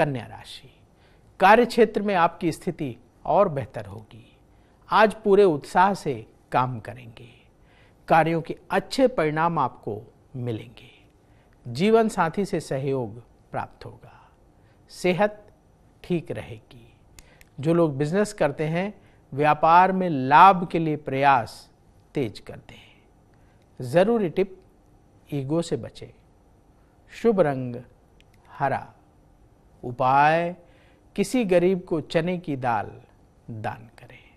कन्या राशि कार्य क्षेत्र में आपकी स्थिति और बेहतर होगी आज पूरे उत्साह से काम करेंगे कार्यों के अच्छे परिणाम आपको मिलेंगे जीवन साथी से सहयोग प्राप्त होगा सेहत ठीक रहेगी जो लोग बिजनेस करते हैं व्यापार में लाभ के लिए प्रयास तेज करते हैं ज़रूरी टिप ईगो से बचें शुभ रंग हरा उपाय किसी गरीब को चने की दाल दान करें